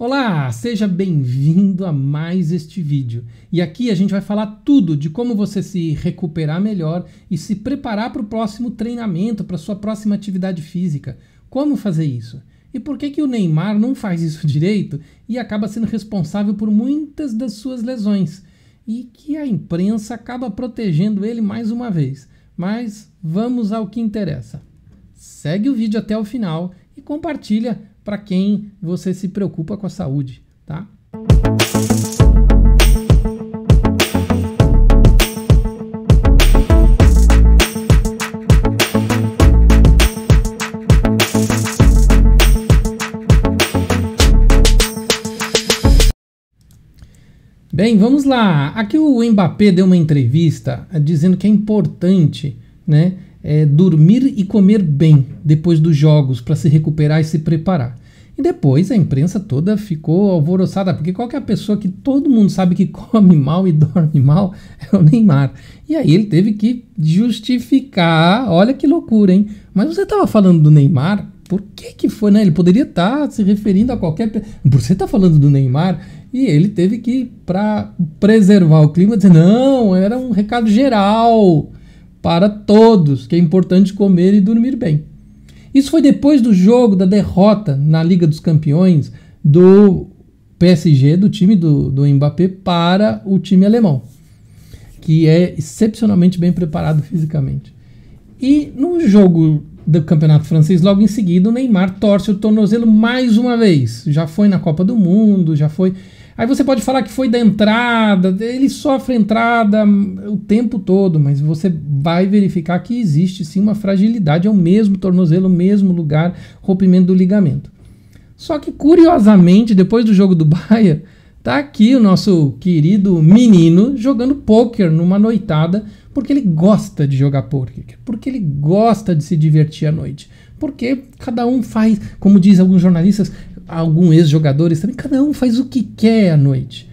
Olá, seja bem-vindo a mais este vídeo. E aqui a gente vai falar tudo de como você se recuperar melhor e se preparar para o próximo treinamento, para sua próxima atividade física. Como fazer isso? E por que que o Neymar não faz isso direito e acaba sendo responsável por muitas das suas lesões? E que a imprensa acaba protegendo ele mais uma vez. Mas vamos ao que interessa. Segue o vídeo até o final e compartilha para quem você se preocupa com a saúde, tá? Bem, vamos lá. Aqui o Mbappé deu uma entrevista dizendo que é importante, né, é, dormir e comer bem depois dos jogos para se recuperar e se preparar. E depois a imprensa toda ficou alvoroçada, porque qualquer é pessoa que todo mundo sabe que come mal e dorme mal é o Neymar. E aí ele teve que justificar, olha que loucura, hein? Mas você estava falando do Neymar, por que que foi, né? Ele poderia estar tá se referindo a qualquer... Você está falando do Neymar? E ele teve que, para preservar o clima, dizer, não, era um recado geral, para todos que é importante comer e dormir bem. Isso foi depois do jogo da derrota na Liga dos Campeões do PSG, do time do, do Mbappé, para o time alemão, que é excepcionalmente bem preparado fisicamente. E no jogo do Campeonato Francês, logo em seguida, o Neymar torce o tornozelo mais uma vez. Já foi na Copa do Mundo, já foi Aí você pode falar que foi da entrada, ele sofre entrada o tempo todo, mas você vai verificar que existe sim uma fragilidade, é o mesmo tornozelo, o mesmo lugar, rompimento do ligamento. Só que curiosamente, depois do jogo do Bahia, tá aqui o nosso querido menino jogando poker numa noitada, porque ele gosta de jogar poker, porque ele gosta de se divertir à noite. Porque cada um faz, como diz alguns jornalistas, algum ex-jogador também, cada um faz o que quer à noite.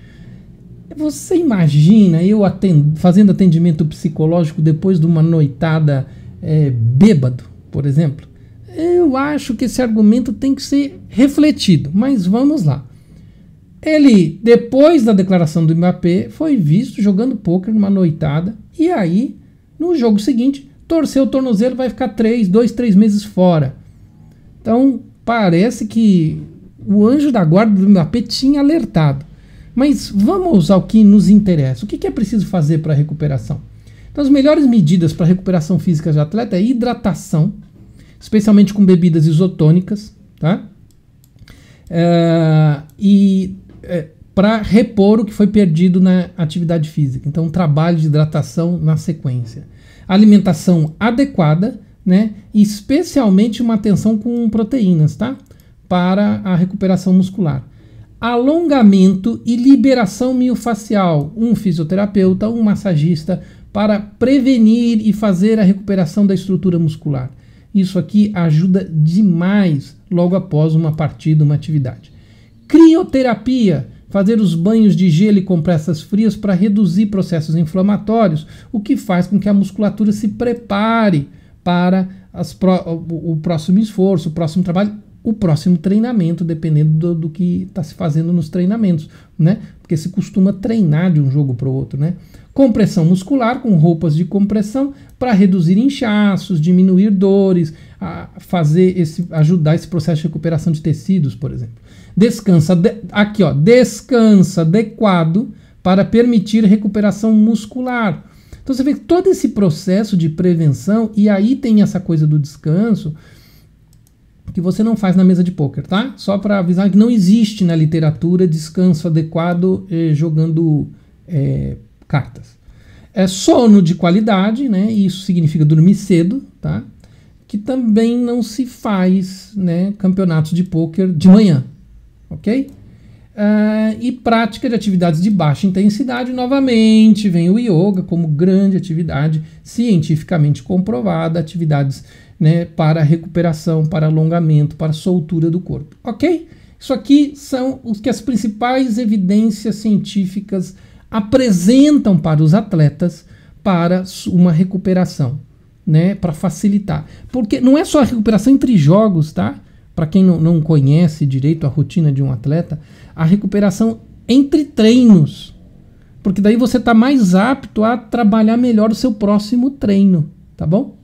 Você imagina eu atend fazendo atendimento psicológico depois de uma noitada é, bêbado, por exemplo? Eu acho que esse argumento tem que ser refletido, mas vamos lá. Ele, depois da declaração do Mbappé, foi visto jogando pôquer numa noitada e aí, no jogo seguinte, torceu o tornozelo, vai ficar três, dois, três meses fora. Então, parece que o anjo da guarda do Mbappé tinha alertado. Mas vamos ao que nos interessa. O que é preciso fazer para a recuperação? Então, as melhores medidas para a recuperação física de atleta é hidratação, especialmente com bebidas isotônicas, tá? É, e é, para repor o que foi perdido na atividade física. Então, um trabalho de hidratação na sequência. Alimentação adequada, né? Especialmente uma atenção com proteínas, tá? para a recuperação muscular. Alongamento e liberação miofascial, um fisioterapeuta, um massagista, para prevenir e fazer a recuperação da estrutura muscular. Isso aqui ajuda demais logo após uma partida, uma atividade. Crioterapia, fazer os banhos de gelo e compressas frias para reduzir processos inflamatórios, o que faz com que a musculatura se prepare para pro, o, o próximo esforço, o próximo trabalho o próximo treinamento, dependendo do, do que está se fazendo nos treinamentos, né? Porque se costuma treinar de um jogo para o outro, né? Compressão muscular com roupas de compressão para reduzir inchaços, diminuir dores, fazer esse, ajudar esse processo de recuperação de tecidos, por exemplo. Descansa, de, aqui ó, descansa adequado para permitir recuperação muscular. Então você vê que todo esse processo de prevenção, e aí tem essa coisa do descanso, que você não faz na mesa de poker, tá? Só para avisar que não existe na literatura descanso adequado eh, jogando eh, cartas. É sono de qualidade, né? Isso significa dormir cedo, tá? Que também não se faz, né? Campeonatos de poker de manhã, ok? Uh, e prática de atividades de baixa intensidade. Novamente, vem o yoga como grande atividade cientificamente comprovada, atividades né, para recuperação, para alongamento, para soltura do corpo. Ok? Isso aqui são os que as principais evidências científicas apresentam para os atletas para uma recuperação, né, para facilitar. Porque não é só a recuperação entre jogos, tá? Para quem não, não conhece direito a rotina de um atleta, a recuperação entre treinos. Porque daí você está mais apto a trabalhar melhor o seu próximo treino, tá bom?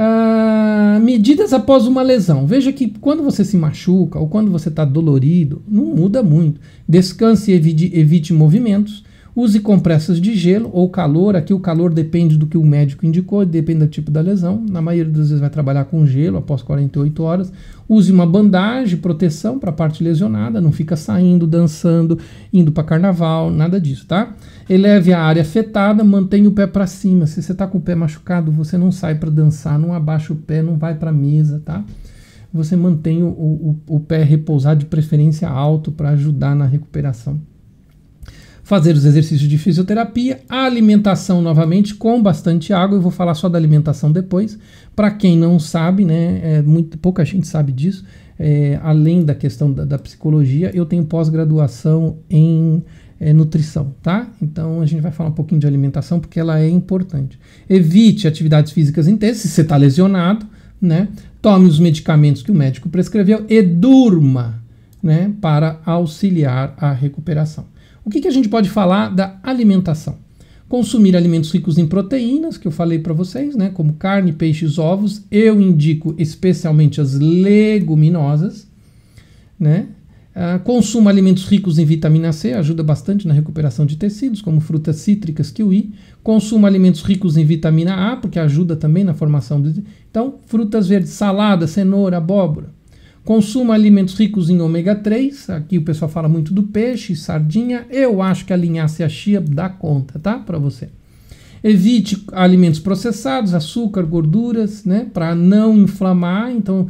Ah, medidas após uma lesão. Veja que quando você se machuca ou quando você está dolorido, não muda muito. Descanse e evite, evite movimentos. Use compressas de gelo ou calor. Aqui o calor depende do que o médico indicou, depende do tipo da lesão. Na maioria das vezes vai trabalhar com gelo após 48 horas. Use uma bandagem, proteção para a parte lesionada, não fica saindo, dançando, indo para carnaval, nada disso, tá? Eleve a área afetada, mantenha o pé para cima. Se você está com o pé machucado, você não sai para dançar, não abaixa o pé, não vai para a mesa, tá? Você mantém o, o, o pé repousado, de preferência alto, para ajudar na recuperação fazer os exercícios de fisioterapia, a alimentação novamente com bastante água. Eu vou falar só da alimentação depois. Para quem não sabe, né, é muito pouca gente sabe disso. É, além da questão da, da psicologia, eu tenho pós-graduação em é, nutrição, tá? Então a gente vai falar um pouquinho de alimentação porque ela é importante. Evite atividades físicas intensas se você está lesionado, né? Tome os medicamentos que o médico prescreveu e durma, né? Para auxiliar a recuperação. O que, que a gente pode falar da alimentação? Consumir alimentos ricos em proteínas, que eu falei para vocês, né, como carne, peixes, ovos. Eu indico especialmente as leguminosas, né? Uh, consuma alimentos ricos em vitamina C, ajuda bastante na recuperação de tecidos, como frutas cítricas, kiwi. Consuma alimentos ricos em vitamina A, porque ajuda também na formação de. Então, frutas verdes, salada, cenoura, abóbora. Consuma alimentos ricos em ômega 3. Aqui o pessoal fala muito do peixe, sardinha. Eu acho que a linhaça e a chia dá conta, tá? Para você. Evite alimentos processados, açúcar, gorduras, né? Para não inflamar. Então,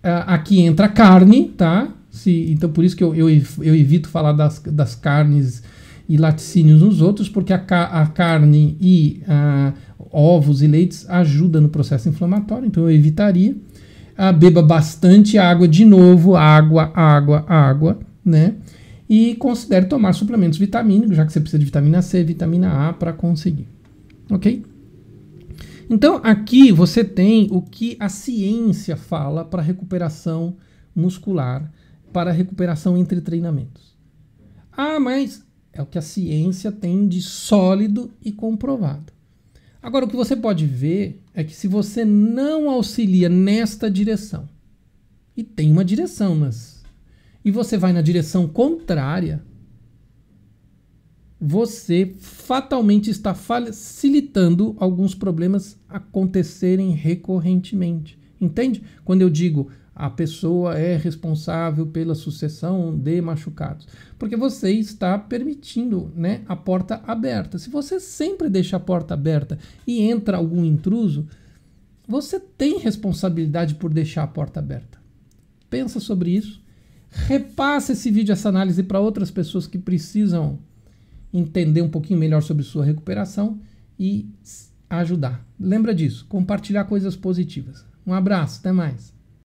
aqui entra carne, tá? Se, então, por isso que eu, eu, eu evito falar das, das carnes e laticínios nos outros, porque a, a carne e a, ah, ovos e leites ajudam no processo inflamatório, então eu evitaria ah, beba bastante água de novo, água, água, água, né? E considere tomar suplementos vitamínicos, já que você precisa de vitamina C, vitamina A para conseguir. OK? Então, aqui você tem o que a ciência fala para recuperação muscular, para recuperação entre treinamentos. Ah, mas é o que a ciência tem de sólido e comprovado. Agora, o que você pode ver é que se você não auxilia nesta direção, e tem uma direção, mas. E você vai na direção contrária, você fatalmente está facilitando alguns problemas acontecerem recorrentemente. Entende? Quando eu digo a pessoa é responsável pela sucessão de machucados, porque você está permitindo né, a porta aberta. Se você sempre deixa a porta aberta e entra algum intruso, você tem responsabilidade por deixar a porta aberta. Pensa sobre isso. Repassa esse vídeo, essa análise para outras pessoas que precisam entender um pouquinho melhor sobre sua recuperação e ajudar. Lembra disso, compartilhar coisas positivas. Um abraço, até mais.